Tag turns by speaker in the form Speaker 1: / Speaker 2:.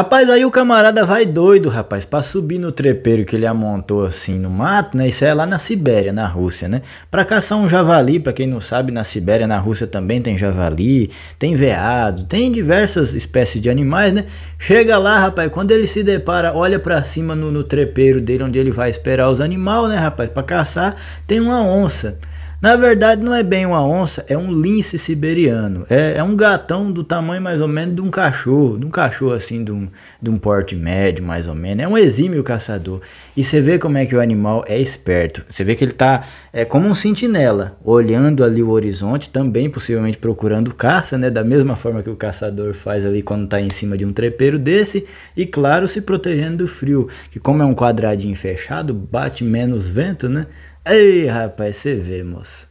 Speaker 1: Rapaz, aí o camarada vai doido, rapaz, pra subir no trepeiro que ele amontou assim no mato, né? Isso é lá na Sibéria, na Rússia, né? Pra caçar um javali, pra quem não sabe, na Sibéria, na Rússia também tem javali, tem veado, tem diversas espécies de animais, né? Chega lá, rapaz, quando ele se depara, olha pra cima no, no trepeiro dele, onde ele vai esperar os animais, né, rapaz, pra caçar, tem uma onça. Na verdade, não é bem uma onça, é um lince siberiano. É, é um gatão do tamanho mais ou menos de um cachorro, de um cachorro assim, de um, de um porte médio mais ou menos. É um exímio caçador. E você vê como é que o animal é esperto. Você vê que ele está é, como um sentinela, olhando ali o horizonte, também possivelmente procurando caça, né? Da mesma forma que o caçador faz ali quando está em cima de um trepeiro desse. E claro, se protegendo do frio, que como é um quadradinho fechado, bate menos vento, né? Ei, rapaz, você vê, moço.